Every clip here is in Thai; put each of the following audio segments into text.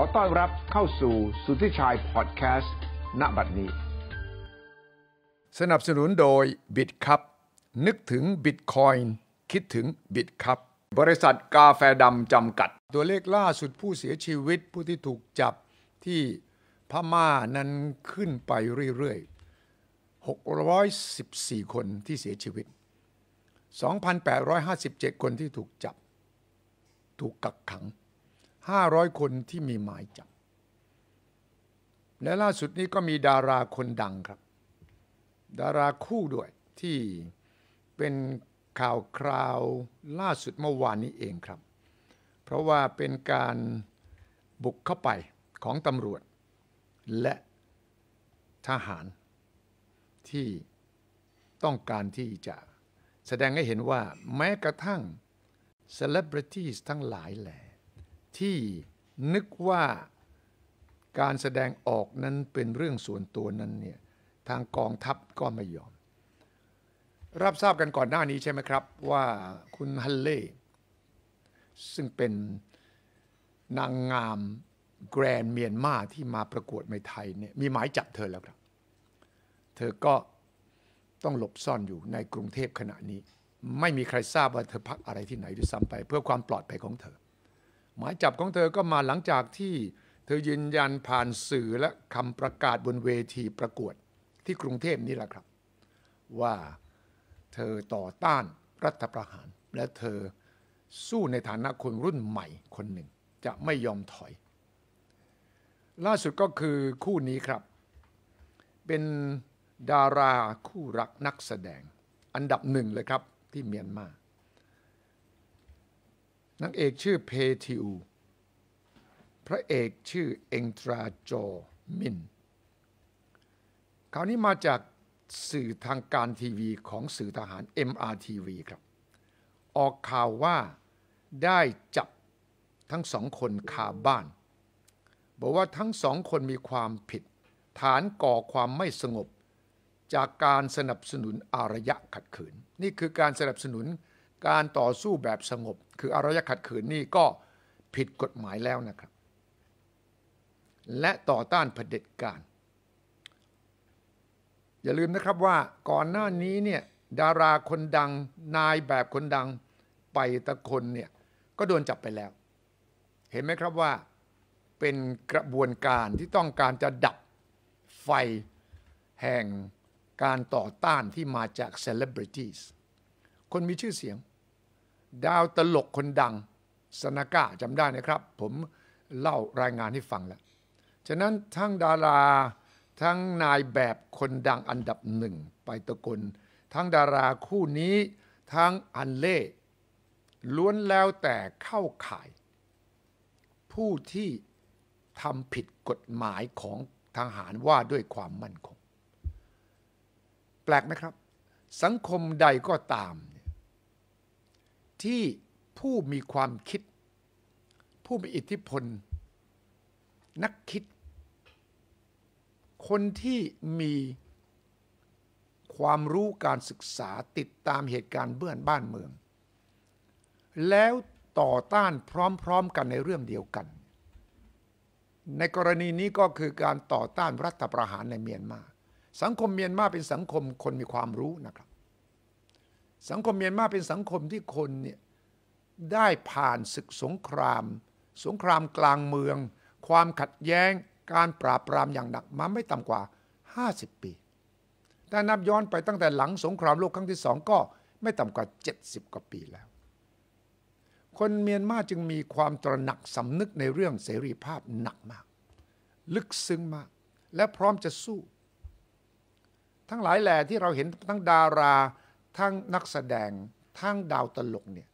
ขอต้อนรับเข้าสู่สุทธิชัยพอดแคสต์ณบัดนี้ สนับสนุนโดย b i t c u p นึกถึง Bitcoin คิดถึง b i t c u p บริษัทกาแฟดำจำกัด ตัวเลขล่าสุดผู้เสียชีวิตผู้ที่ถูกจับที่พม่านั้นขึ้นไปเรื่อย ๆ 614 คนที่เสียชีวิต 2,857 คนที่ถูกจับ ถูกกักขัง500คนที่มีหมายจับ และล่าสุดนี้ก็มีดาราคนดังครับ ดาราคู่ด้วยที่เป็นข่าวคราวล่าสุดเมื่อวานนี้เองครับ เพราะว่าเป็นการบุกเข้าไปของตำรวจ และทหารที่ต้องการที่จะแสดงให้เห็นว่าแม้กระทั่งเซเลบริตี้ทั้งหลายแหล่ที่นึกว่าการแสดงออกนั้นเป็นเรื่องส่วนตัวนั้นเนี่ยทางกองทัพก็ไม่ยอม รับทราบกันก่อนหน้านี้ใช่ไหมครับ ว่าคุณฮัลเล่ซึ่งเป็นนางงามแกรนเมียนมาที่มาประกวดในไทยเนี่ยมีหมายจับเธอแล้วครับ เธอก็ต้องหลบซ่อนอยู่ในกรุงเทพขณะนี้ ไม่มีใครทราบว่าเธอพักอะไรที่ไหนด้วยซ้ำไป เพื่อความปลอดภัยของเธอหมายจับของเธอก็มาหลังจากที่เธอยืนยันผ่านสื่อและคำประกาศบนเวทีประกวด ที่กรุงเทพนี่แหละครับ ว่าเธอต่อต้านรัฐประหาร และเธอสู้ในฐานะคนรุ่นใหม่คนหนึ่งจะไม่ยอมถอย ล่าสุดก็คือคู่นี้ครับ เป็นดาราคู่รักนักแสดงอันดับหนึ่งเลยครับที่เมียนมานางเอกชื่อเพทิวพระเอกชื่อเอ็งตราจอมินคราวนี้มาจากสื่อทางการทีวีของสื่อทหาร MRTV ครับ ออกข่าวว่าได้จับทั้งสองคนคาบ้าน บอกว่าทั้งสองคนมีความผิด ฐานก่อความไม่สงบ จากการสนับสนุนอารยะขัดขืน นี่คือการสนับสนุนการต่อสู้แบบสงบคืออารยะขัดขืนนี่ก็ผิดกฎหมายแล้วนะครับ และต่อต้านเผด็จการ อย่าลืมนะครับว่าก่อนหน้านี้เนี่ย ดาราคนดังนายแบบคนดังไปตะคนเนี่ย ก็โดนจับไปแล้ว เห็นไหมครับว่า เป็นกระบวนการที่ต้องการจะดับไฟแห่งการต่อต้านที่มาจากเซเลบริตี้คนมีชื่อเสียงดาวตลกคนดังสนากาจำได้นะครับ ผมเล่ารายงานให้ฟังแล้ว ฉะนั้นทั้งดาราทั้งนายแบบคนดังอันดับหนึ่งไปตะกล ทั้งดาราคู่นี้ ทั้งอันเล่ล้วนแล้วแต่เข้าข่าย ผู้ที่ทำผิดกฎหมายของทางหารว่าด้วยความมั่นคง แปลกไหมครับ สังคมใดก็ตามที่ผู้มีความคิด ผู้มีอิทธิพล นักคิด คนที่มีความรู้การศึกษาติดตามเหตุการณ์เบื้องบ้านเมือง แล้วต่อต้านพร้อมๆกันในเรื่องเดียวกัน ในกรณีนี้ก็คือการต่อต้านรัฐประหารในเมียนมา สังคมเมียนมาเป็นสังคมคนมีความรู้นะครับสังคมเมียนมาเป็นสังคมที่คนเนี่ยได้ผ่านศึกสงคราม สงครามกลางเมือง ความขัดแย้ง การปราบปรามอย่างหนักมาไม่ต่ำกว่า 50 ปีถ้านับย้อนไปตั้งแต่หลังสงครามโลกครั้งที่สองก็ ไม่ต่ำกว่า 70กว่าปีแล้ว คนเมียนมาจึงมีความตระหนักสำนึกในเรื่องเสรีภาพหนักมาก ลึกซึ้งมากและพร้อมจะสู้ ทั้งหลายแหล่ที่เราเห็นทั้งดาราทั้งนักแสดงทั้งดาวตลกเนี่ย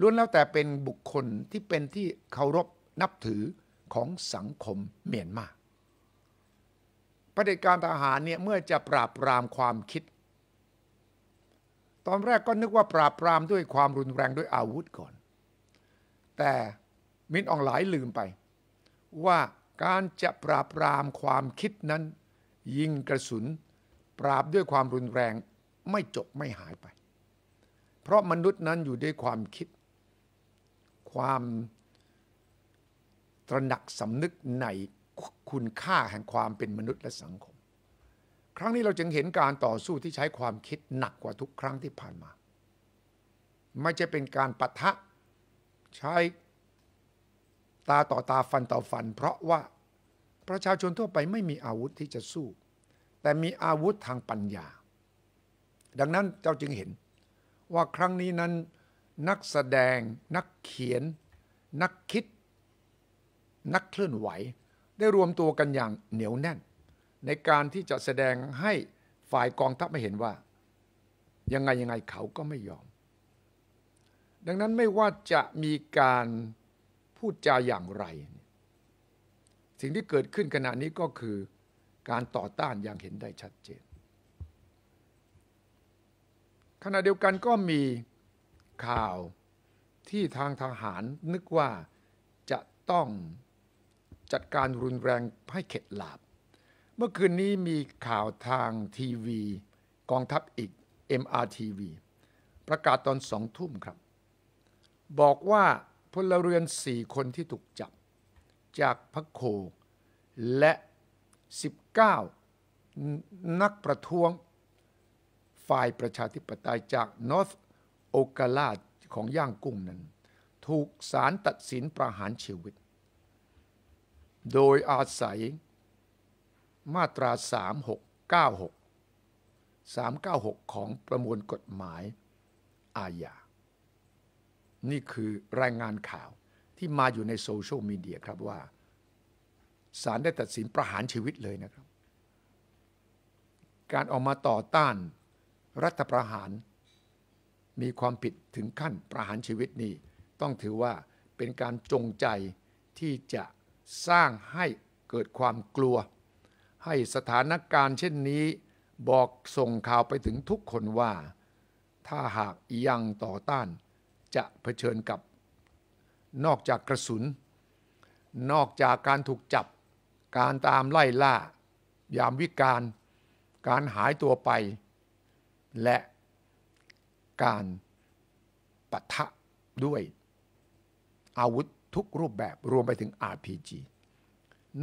ล้วนแล้วแต่เป็นบุคคลที่เป็นที่เคารพนับถือของสังคมเมียนมาประเด็จการทหารเนี่ยเมื่อจะปราบปรามความคิด ตอนแรกก็นึกว่าปราบปรามด้วยความรุนแรงด้วยอาวุธก่อน แต่มินอองหลายลืมไป ว่าการจะปราบปรามความคิดนั้น ยิงกระสุนปราบด้วยความรุนแรงไม่จบไม่หายไป เพราะมนุษย์นั้นอยู่ด้วยความคิด ความ ตระหนักสำนึกในคุณค่าแห่งความเป็นมนุษย์และสังคม ครั้งนี้เราจึงเห็นการต่อสู้ที่ใช้ความคิดหนักกว่าทุกครั้งที่ผ่านมา ไม่ใช่เป็นการปะทะ ใช้ตาต่อตาฟันต่อฟัน เพราะว่าประชาชนทั่วไปไม่มีอาวุธที่จะสู้ แต่มีอาวุธทางปัญญาดังนั้นเจ้าจึงเห็นว่าครั้งนี้นั้นนักแสดงนักเขียน นักคิด นักเคลื่อนไหว ได้รวมตัวกันอย่างเหนียวแน่น ในการที่จะแสดงให้ฝ่ายกองทัพไม่เห็นว่า ยังไงยังไงเขาก็ไม่ยอม ดังนั้นไม่ว่าจะมีการพูดจาอย่างไร สิ่งที่เกิดขึ้นขณะนี้ก็คือการต่อต้านอย่างเห็นได้ชัดเจนขณะเดียวกันก็มีข่าวที่ทางทหารนึกว่าจะต้องจัดการรุนแรงให้เข็ดหลาบ เมื่อคืนนี้มีข่าวทางทีวี กองทัพอีก MRTV ประกาศตอนสองทุ่มครับ บอกว่าพลเรือนสี่คนที่ถูกจับจากพักโคและ 19 นักประท้วงฝ่ายประชาธิปไตยจากนอร์ทโอกาลาของย่างกุ้งนั้น ถูกศาลตัดสินประหารชีวิต โดยอาศัยมาตรา 3696 396 ของประมวลกฎหมายอาญา นี่คือรายงานข่าวที่มาอยู่ในโซเชียลมีเดียครับว่าศาลได้ตัดสินประหารชีวิตเลยนะครับ การออกมาต่อต้านรัฐประหาร มีความผิดถึงขั้นประหารชีวิตนี่ต้องถือว่าเป็นการจงใจที่จะสร้างให้เกิดความกลัว ให้สถานการณ์เช่นนี้บอกส่งข่าวไปถึงทุกคนว่า ถ้าหากยังต่อต้านจะเผชิญกับ นอกจากกระสุน นอกจากการถูกจับ การตามไล่ล่า ยามวิกาลการหายตัวไปและการปะทะด้วย อาวุธทุกรูปแบบรวมไปถึง RPG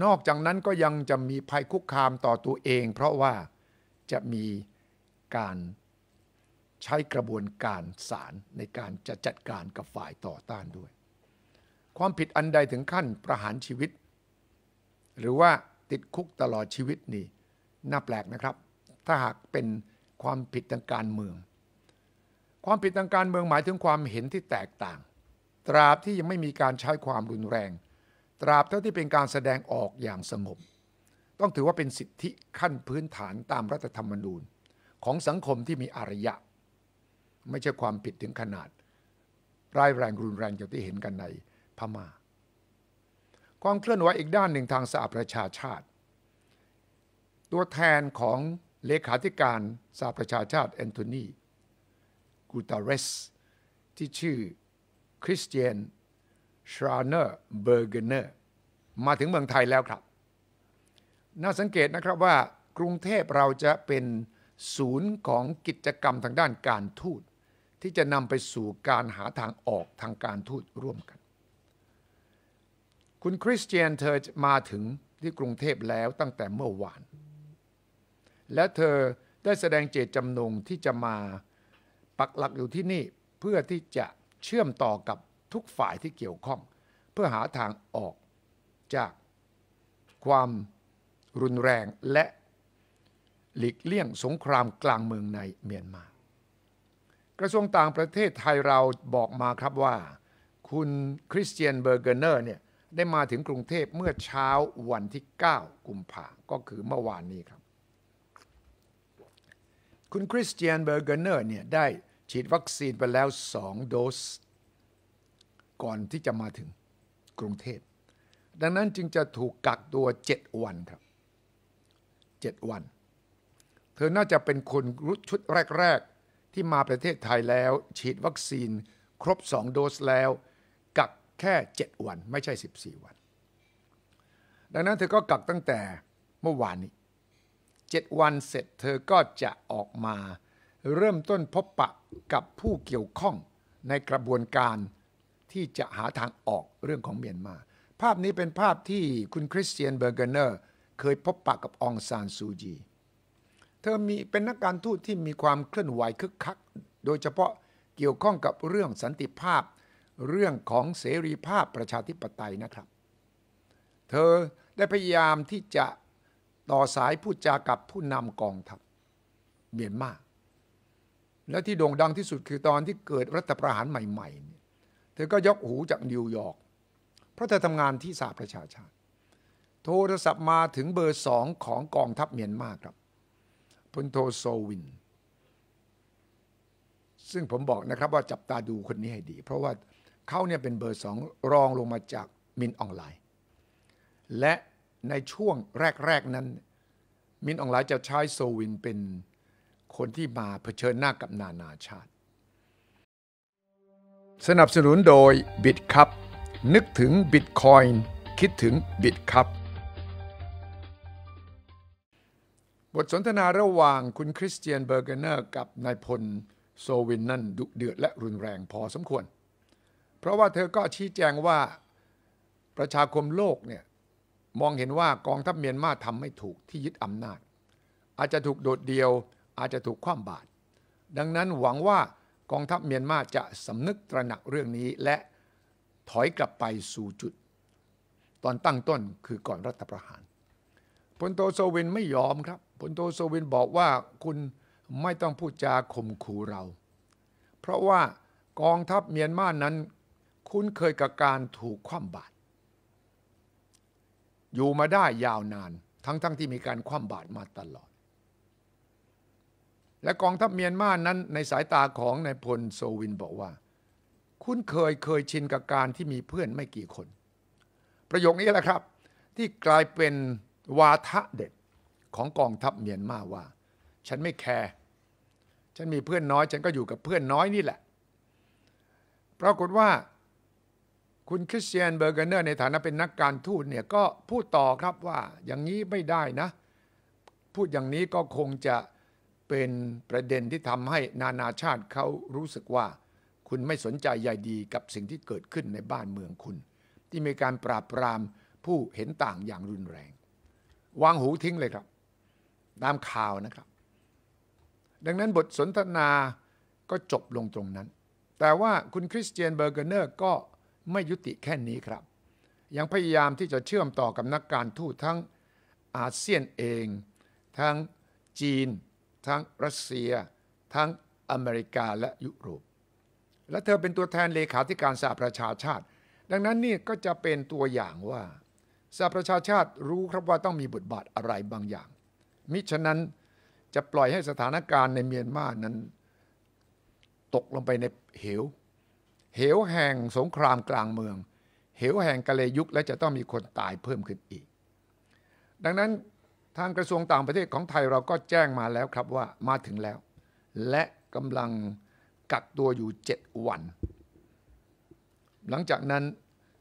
นอกจากนั้นก็ยังจะมีภัยคุกคามต่อตัวเอง เพราะว่าจะมีการใช้กระบวนการศาลในการจะจัดการกับฝ่ายต่อต้านด้วย ความผิดอันใดถึงขั้นประหารชีวิต หรือว่าติดคุกตลอดชีวิตนี่น่าแปลกนะครับ ถ้าหากเป็นความผิดทางการเมือง ความผิดทางการเมืองหมายถึงความเห็นที่แตกต่าง ตราบที่ยังไม่มีการใช้ความรุนแรง ตราบเท่าที่เป็นการแสดงออกอย่างสงบ ต้องถือว่าเป็นสิทธิขั้นพื้นฐานตามรัฐธรรมนูญ ของสังคมที่มีอารยะ ไม่ใช่ความผิดถึงขนาดร้ายแรงรุนแรงอย่างที่เห็นกันในพมา่า ความเคลื่อนไหวอีกด้านหนึ่งทางสหประชาชาติ ตัวแทนของเลขาธิการสหประชาชาติแอนโทนี กูตาเรส ที่ชื่อคริสเตียน ชราเนอร์ เบอร์เกเนอร์ มาถึงเมืองไทยแล้วครับ น่าสังเกตนะครับว่ากรุงเทพเราจะเป็นศูนย์ของกิจกรรมทางด้านการทูตที่จะนำไปสู่การหาทางออกทางการทูตร่วมกัน คุณคริสเตียนเธอมาถึงที่กรุงเทพแล้วตั้งแต่เมื่อวานและเธอได้แสดงเจตจำนงที่จะมาปักหลักอยู่ที่นี่เพื่อที่จะเชื่อมต่อกับทุกฝ่ายที่เกี่ยวข้อง เพื่อหาทางออกจากความรุนแรงและหลีกเลี่ยงสงครามกลางเมืองในเมียนมา กระทรวงต่างประเทศไทยเราบอกมาครับว่า คุณคริสเตียนเบอร์เกเนอร์เนี่ยได้มาถึงกรุงเทพเมื่อเช้าวันที่ 9กุมภาก็คือเมื่อวานนี้ครับคุณคริสเตียนเบอร์เกเนอร์เนี่ยได้ฉีดวัคซีนไปแล้วสองโดส ก่อนที่จะมาถึงกรุงเทพดังนั้นจึงจะถูกกักตัวเจ็ดวันครับเจ็ดวัน เธอน่าจะเป็นคนรุ่นชุดแรก ๆ ที่มาประเทศไทยแล้ว ฉีดวัคซีนครบสองโดสแล้ว กักแค่เจ็ดวัน ไม่ใช่สิบี่วัน ดังนั้นเธอก็กักตั้งแต่เมื่อวานนี้7 วันเสร็จเธอก็จะออกมาเริ่มต้นพบปะกับผู้เกี่ยวข้องในกระบวนการที่จะหาทางออกเรื่องของเมียนมา ภาพนี้เป็นภาพที่คุณคริสเตียนเบอร์เกเนอร์ เคยพบปะกับองซานซูจีเธอมีเป็นนักการทูตที่มีความเคลื่อนไหวคึกคักโดยเฉพาะเกี่ยวข้องกับเรื่องสันติภาพ เรื่องของเสรีภาพประชาธิปไตยนะครับ เธอได้พยายามที่จะต่อสายพูดจากับผู้นำกองทัพเมียนมาและที่โด่งดังที่สุดคือตอนที่เกิดรัฐประหารใหม่ๆ เธอก็ยกหูจากนิวยอร์กเพราะเธอทำงานที่สาประชาชาติ โทรศัพท์มาถึงเบอร์สองของกองทัพเมียนมาครับพลโทโซวิน ซึ่งผมบอกนะครับว่าจับตาดูคนนี้ให้ดี เพราะว่าเขาเนี่ยเป็นเบอร์สองรองลงมาจากมินออนไลน์และในช่วงแรกๆนั้น มินอองหลายจะใช้โซวินเป็นคนที่มาเผชิญหน้ากับนานาชาติ สนับสนุนโดยบิตคัพนึกถึงบิตคอยน์คิดถึงบิตคัพบทสนทนาระหว่างคุณคริสเตียนเบอร์เกเนอร์กับนายพลโซวินนั่นดุเดือดและรุนแรงพอสมควร เพราะว่าเธอก็ชี้แจงว่าประชาคมโลกเนี่ยมองเห็นว่ากองทัพเมียนมาทำไม่ถูกที่ยึดอำนาจ อาจจะถูกโดดเดี่ยวอาจจะถูกคว่ำบาตรดังนั้นหวังว่ากองทัพเมียนมาจะสำนึกตระหนักเรื่องนี้และถอยกลับไปสู่จุด ตอนตั้งต้นคือก่อนรัฐประหารพลโตโซเวินไม่ยอมครับพลโตโซเวินบอกว่าคุณไม่ต้องพูดจาข่มขู่เรา เพราะว่ากองทัพเมียนมานั้น คุ้นเคยกับการถูกคว่ำบาตรอยู่มาได้ยาวนานทั้งๆทที่มีการคว่ำบาตรมาตลอด และกองทัพเมียนมานั้นในสายตาของนายพลโซวินบอกว่า คุณเคยเคยชินกับการที่มีเพื่อนไม่กี่คน ประโยคนี้แหละครับ ที่กลายเป็นวาทะเด็ดของกองทัพเมียนมาว่า ฉันไม่แคร์ฉันมีเพื่อนน้อยฉันก็อยู่กับเพื่อนน้อยนี่แหละปรากฏว่าคุณคริสเตียนเบอร์เกเนอร์ในฐานะเป็นนักการทูตเนี่ยก็พูดต่อครับว่าอย่างนี้ไม่ได้นะ พูดอย่างนี้ก็คงจะเป็นประเด็นที่ทำให้นานาชาติเขารู้สึกว่า คุณไม่สนใจใยดีกับสิ่งที่เกิดขึ้นในบ้านเมืองคุณ ที่มีการปราบปรามผู้เห็นต่างอย่างรุนแรง วางหูทิ้งเลยครับ ตามข่าวนะครับ ดังนั้นบทสนทนาก็จบลงตรงนั้น แต่ว่าคุณคริสเตียนเบอร์เกเนอร์ก็ไม่ยุติแค่นี้ครับ ยังพยายามที่จะเชื่อมต่อกับนักการทูตทั้งอาเซียนเอง ทั้งจีน ทั้งรัสเซีย ทั้งอเมริกาและยุโรป และเธอเป็นตัวแทนเลขาธิการสหประชาชาติ ดังนั้นนี่ก็จะเป็นตัวอย่างว่าสหประชาชาติรู้ครับว่าต้องมีบทบาทอะไรบางอย่าง มิฉะนั้นจะปล่อยให้สถานการณ์ในเมียนมานั้นตกลงไปในเหวเหวแห่งสงครามกลางเมือง เหวแห่งกะเลยุค และจะต้องมีคนตายเพิ่มขึ้นอีก ดังนั้นทางกระทรวงต่างประเทศของไทยเราก็แจ้งมาแล้วครับว่ามาถึงแล้ว และกำลังกักตัวอยู่7วัน หลังจากนั้น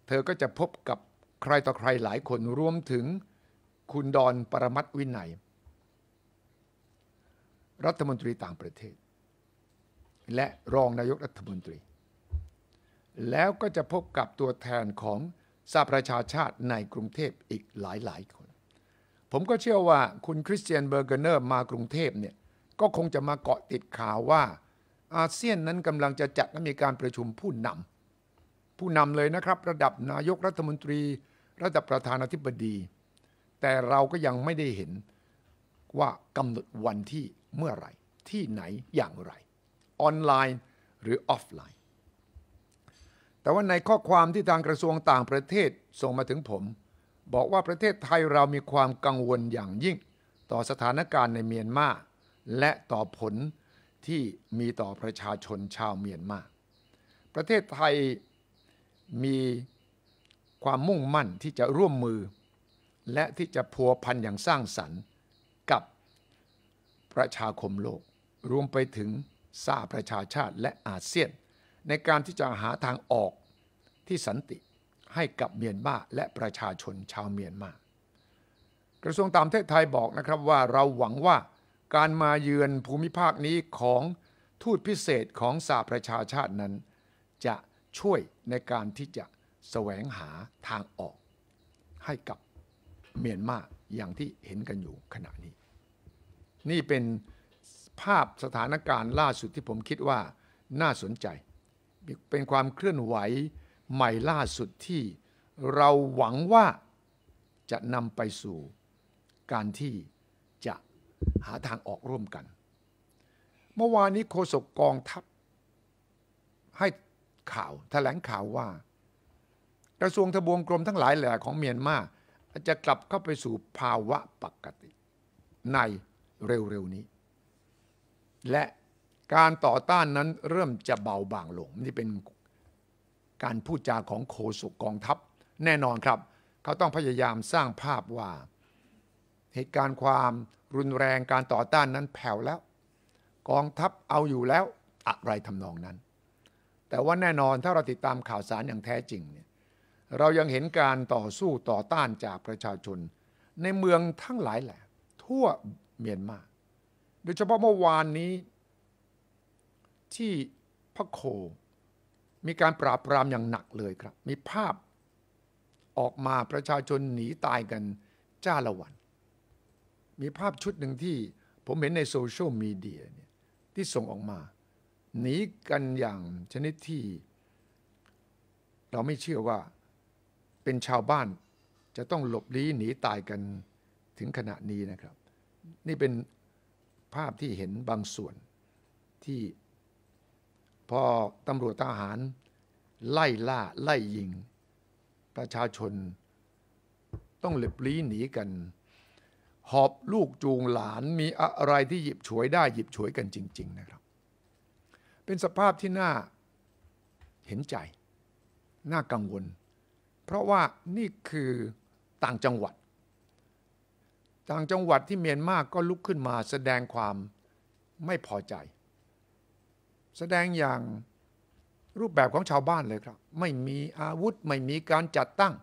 เธอก็จะพบกับใครต่อใครหลายคนรวมถึงคุณดอนปรมัตวินัย รัฐมนตรีต่างประเทศ และรองนายกรัฐมนตรีแล้วก็จะพบกับตัวแทนของสหประชาชาติในกรุงเทพอีกหลายหลายคน ผมก็เชื่อว่าคุณคริสเตียนเบอร์เกเนอร์มากรุงเทพเนี่ยก็คงจะมาเกาะติดข่าวว่าอาเซียนนั้นกำลังจะจัดและมีการประชุมผู้นำผู้นำเลยนะครับระดับนายกรัฐมนตรี ระดับประธานาธิบดี แต่เราก็ยังไม่ได้เห็นว่ากำหนดวันที่เมื่อไหร่ที่ไหนอย่างไร ออนไลน์หรือออฟไลน์แต่ว่าในข้อความที่ทางกระทรวงต่างประเทศส่งมาถึงผม บอกว่าประเทศไทยเรามีความกังวลอย่างยิ่ง ต่อสถานการณ์ในเมียนมาและต่อผลที่มีต่อประชาชนชาวเมียนมาประเทศไทยมีความมุ่งมั่นที่จะร่วมมือ และที่จะพัวพันอย่างสร้างสรรค์กับประชาคมโลก รวมไปถึงสาประชาชาติและอาเซียนในการที่จะหาทางออกที่สันติให้กับเมียนมาและประชาชนชาวเมียนมากระทรวงต่างประเทศไทยบอกนะครับว่าเราหวังว่าการมาเยือนภูมิภาคนี้ของทูตพิเศษของสหประชาชาตินั้น จะช่วยในการที่จะแสวงหาทางออก ให้กับเมียนมาอย่างที่เห็นกันอยู่ขณะนี้ นี่เป็นภาพสถานการณ์ล่าสุดที่ผมคิดว่าน่าสนใจเป็นความเคลื่อนไหวใหม่ล่าสุดที่เราหวังว่าจะนำไปสู่การที่จะหาทางออกร่วมกัน เมื่อวานนี้โฆษกกองทัพ ให้ข่าวแถลงข่าวว่า กระทรวงทบวงกรมทั้งหลายแหล่ของเมียนมาจะกลับเข้าไปสู่ภาวะปกติในเร็วๆนี้ และการต่อต้านนั้นเริ่มจะเบาบางลงนี่เป็นการพูดจาของโคสุกกองทัพ แน่นอนครับ เขาต้องพยายามสร้างภาพว่าเหตุการณ์ความรุนแรงการต่อต้านนั้นแผ่วแล้ว กองทัพเอาอยู่แล้วอะไรทำนองนั้น แต่ว่าแน่นอนถ้าเราติดตามข่าวสารอย่างแท้จริงเนี่ยเรายังเห็นการต่อสู้ต่อต้านจากประชาชน ในเมืองทั้งหลายแหละทั่วเมียนมาโดยเฉพาะเมื่อวานนี้ที่พระโคมีการปราบปรามอย่างหนักเลยครับ มีภาพออกมาประชาชนหนีตายกันจ้าละวัน มีภาพชุดหนึ่งที่ผมเห็นในโซเชียลมีเดียเนี่ยที่ส่งออกมา หนีกันอย่างชนิดที่ เราไม่เชื่อว่าเป็นชาวบ้านจะต้องหลบลี้หนีตายกันถึงขณะนี้นะครับ นี่เป็นภาพที่เห็นบางส่วนที่พอตำรวจทหาร ไล่ล่า ไล่ยิง ประชาชนต้องหลบลี้หนีกัน หอบลูกจูงหลานมีอะไรที่หยิบฉวยได้หยิบฉวยกันจริงๆนะครับ เป็นสภาพที่น่าเห็นใจ น่ากังวล เพราะว่านี่คือต่างจังหวัด ต่างจังหวัดที่เมียนมาก็ลุกขึ้นมาแสดงความไม่พอใจแสดงอย่างรูปแบบของชาวบ้านเลยครับ ไม่มีอาวุธไม่มีการจัดตั้ง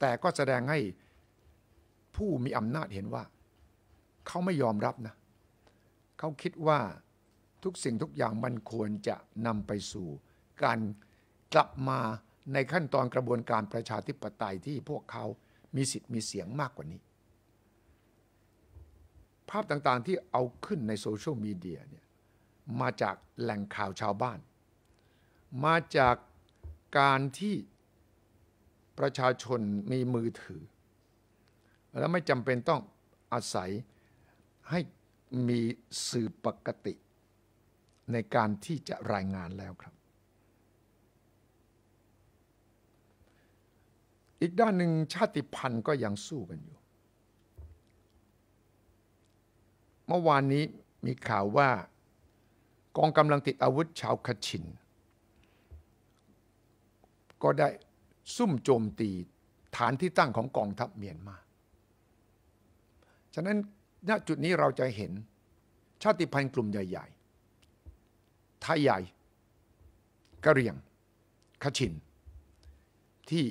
แต่ก็แสดงให้ผู้มีอำนาจเห็นว่า เขาไม่ยอมรับนะเขาคิดว่าทุกสิ่งทุกอย่างมันควรจะนำไปสู่ การกลับมาในขั้นตอนกระบวนการประชาธิปไตยที่พวกเขามีสิทธิ์มีเสียงมากกว่านี้ ภาพต่างๆที่เอาขึ้นในโซเชียลมีเดียเนี่ยมาจากแหล่งข่าวชาวบ้าน มาจากการที่ประชาชนมีมือถือ และไม่จำเป็นต้องอาศัยให้มีสื่อปกติ ในการที่จะรายงานแล้วครับ อีกด้านหนึ่งชาติพันธุ์ก็ยังสู้กันอยู่ เมื่อวานนี้มีข่าวว่ากองกำลังติดอาวุธชาวคชิน ก็ได้ซุ่มโจมตีฐานที่ตั้งของกองทัพเมียนมา ฉะนั้นณจุดนี้เราจะเห็น ชาติพันธุ์กลุ่มใหญ่ๆไทยใหญ่กะเหรี่ยงคชิน ที่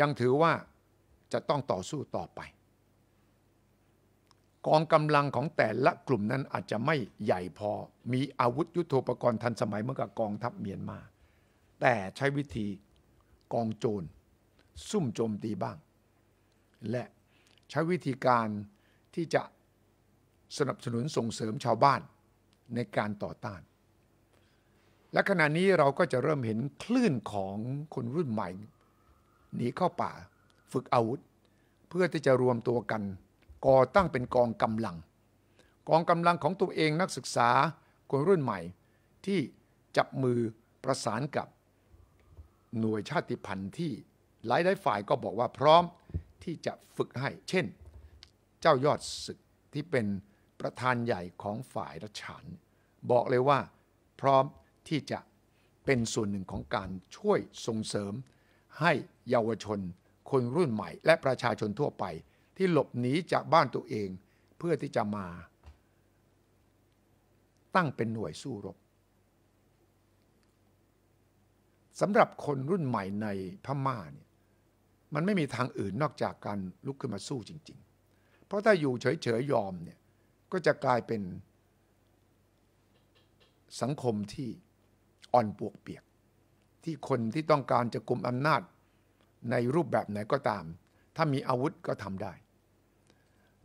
ยังถือว่าจะต้องต่อสู้ต่อไปกองกำลังของแต่ละกลุ่มนั้นอาจจะไม่ใหญ่พอมีอาวุธยุโทโธปกรณ์ทันสมัยเหมือนกับกองทัพเมียนมา แต่ใช้วิธีกองโจรซุ่มโจมตีบ้าง และใช้วิธีการที่จะสนับสนุนส่งเสริมชาวบ้านในการต่อต้านและขณะนี้เราก็จะเริ่มเห็นคลื่นของคนรุ่นใหม่ หนีเข้าป่าฝึกอาวุธ เพื่อที่จะรวมตัวกันก่อตั้งเป็นกองกำลัง กองกำลังของตัวเองนักศึกษาคนรุ่นใหม่ที่จับมือประสานกับหน่วยชาติพันธุ์ที่หลายหลายฝ่ายก็บอกว่าพร้อมที่จะฝึกให้ เช่น เจ้ายอดศึกที่เป็นประธานใหญ่ของฝ่ายรัชานบอกเลยว่า พร้อมที่จะเป็นส่วนหนึ่งของการช่วยส่งเสริม ให้เยาวชนคนรุ่นใหม่และประชาชนทั่วไปที่หลบหนีจากบ้านตัวเองเพื่อที่จะมา ตั้งเป็นหน่วยสู้รบสำหรับคนรุ่นใหม่ในพม่าเนี่ยมันไม่มีทางอื่นนอกจากการลุกขึ้นมาสู้จริง ๆ เพราะถ้าอยู่เฉยๆยอมเนี่ยก็จะกลายเป็นสังคมที่อ่อนปวกเปียก ที่คนที่ต้องการจะกลุ่มอำนาจในรูปแบบไหนก็ตามถ้ามีอาวุธก็ทำได้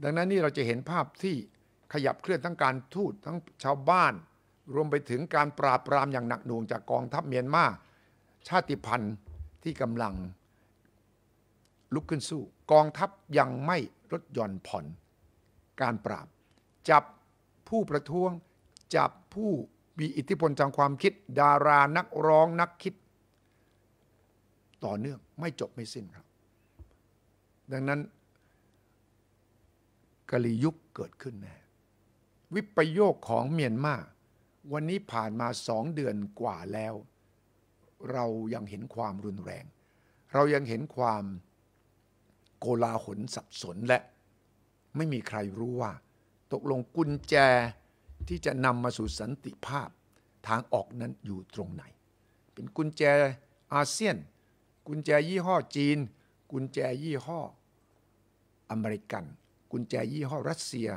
ดังนั้น นี่เราจะเห็นภาพที่ขยับเคลื่อนทั้งการทูตทั้งชาวบ้าน รวมไปถึงการปราบปรามอย่างหนักหน่วง จากกองทัพเมียนมาชาติพันธุ์ที่กำลังลุกขึ้นสู้กองทัพยังไม่ลดหย่อนผ่อน การปราบจับผู้ประท้วงจับผู้มีอิทธิพลทางความคิด ดารานักร้องนักคิดต่อเนื่องไม่จบไม่สิ้นครับดังนั้นกลียุคเกิดขึ้นแน่ วิปโยคของเมียนมาวันนี้ผ่านมาสองเดือนกว่าแล้ว เรายังเห็นความรุนแรง เรายังเห็นความโกลาหลสับสนและ ไม่มีใครรู้ว่า ตกลงกุญแจที่จะนำมาสู่สันติภาพ ทางออกนั้นอยู่ตรงไหน เป็นกุญแจอาเซียน กุญแจยี่ห้อจีนกุญแจยี่ห้ออเมริกัน กุญแจยี่ห้อรัสเซีย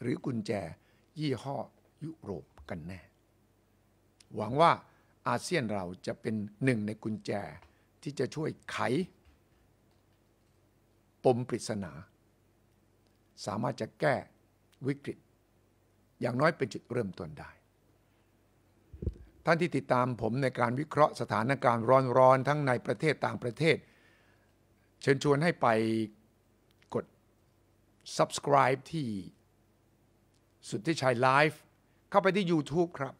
หรือกุญแจยี่ห้อยุโรปกันแน่ หวังว่าอาเซียนเราจะเป็นหนึ่งในกุญแจที่จะช่วยไขปมปริศนา สามารถจะแก้วิกฤตอย่างน้อยเป็นจุดเริ่มต้นได้ ท่านที่ติดตามผมในการวิเคราะห์สถานการณ์ร้อนๆทั้งในประเทศต่างประเทศเชิญชวนให้ไปกด subscribe ที่สุดที่ชัยไลฟ์เข้าไปที่ YouTube ครับ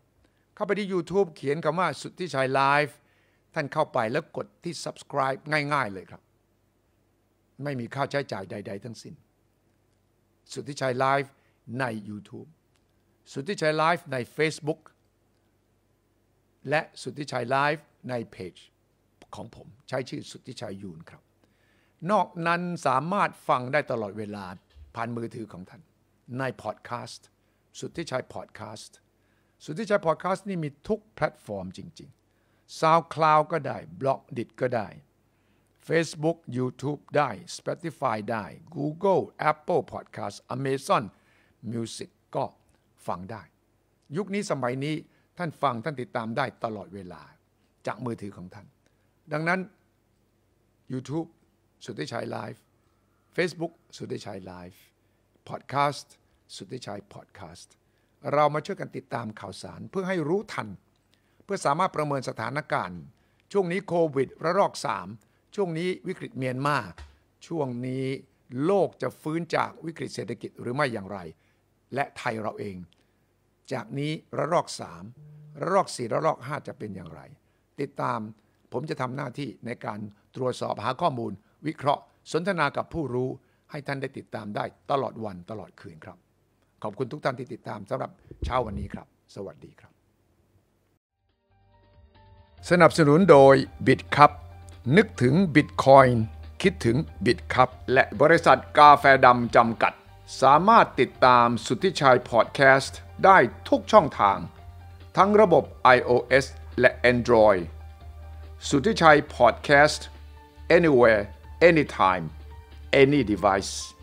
เข้าไปที่ YouTube เขียนคำว่าสุดที่ชัยไลฟ์ท่านเข้าไปแล้วกดที่ subscribe ง่ายๆเลยครับ ไม่มีค่าใช้จ่ายใด ๆ ทั้งสิ้น สุดที่ชัยไลฟ์ใน YouTube สุดที่ชัยไลฟ์ใน Facebook และสุดที่ชัยไลฟ์ในเพจ ของผมใช้ชื่อสุดที่ชัยยูนครับนอกนั้นสามารถฟังได้ตลอดเวลาผ่านมือถือของท่าน ในพอดแคสต์ สุดที่ใช้พอดแคสต์ สุดที่ใช้พอดแคสต์นี่มีทุกแพลตฟอร์มจริง ๆ SoundCloud ก็ได้ b ล็อกดิก็ได้ Facebook YouTube ได้ Spotify ได้ Google Apple Podcast Amazon Music ก็ฟังได้ ยุคนี้สมัยนี้ท่านฟังท่านติดตามได้ตลอดเวลาจากมือถือของท่าน ดังนั้น YouTube สุดที่ชัยไลฟ์ Facebook สุดที่ชัยไลฟ์พอดแคสต์สุดที่ชัยพอดแคสต์เรามาช่วยกันติดตามข่าวสารเพื่อให้รู้ทัน เพื่อสามารถประเมินสถานการณ์ ช่วงนี้โควิด ระลอก 3 ช่วงนี้วิกฤตเมียนมาช่วงนี้โลกจะฟื้นจากวิกฤตเศรษฐกิจหรือไม่อย่างไร และไทยเราเอง จากนี้ระลอก 3 ระลอก 4 ระลอก 5 จะเป็นอย่างไร ติดตามผมจะทำหน้าที่ในการตรวจสอบหาข้อมูลวิเคราะห์สนทนากับผู้รู้ให้ท่านได้ติดตามได้ตลอดวันตลอดคืนครับ ขอบคุณทุกท่านที่ติดตามสำหรับเช้าวันนี้ครับ สวัสดีครับ สนับสนุนโดย b i t c u p นึกถึง Bitcoin คิดถึง b i t c u p และบริษัทกาแฟดำจำกัด สามารถติดตามสุทธิชัยพอดแคสต์ได้ทุกช่องทาง ทั้งระบบ iOS และ Android สุทธิชัยพอดแคสต์ anywhere anytime, any device.